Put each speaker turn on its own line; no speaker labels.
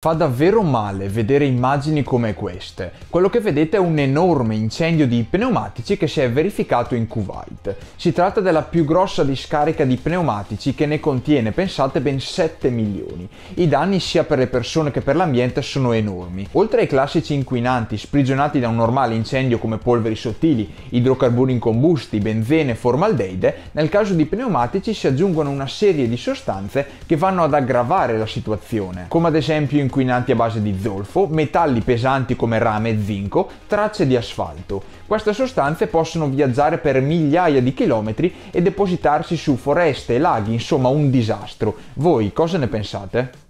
Fa davvero male vedere immagini come queste. Quello che vedete è un enorme incendio di pneumatici che si è verificato in Kuwait. Si tratta della più grossa discarica di pneumatici che ne contiene, pensate, ben 7 milioni. I danni sia per le persone che per l'ambiente sono enormi. Oltre ai classici inquinanti sprigionati da un normale incendio come polveri sottili, idrocarburi incombusti, benzene, formaldeide, nel caso di pneumatici si aggiungono una serie di sostanze che vanno ad aggravare la situazione, come ad esempio in inquinanti a base di zolfo, metalli pesanti come rame e zinco, tracce di asfalto. Queste sostanze possono viaggiare per migliaia di chilometri e depositarsi su foreste e laghi, insomma un disastro. Voi cosa ne pensate?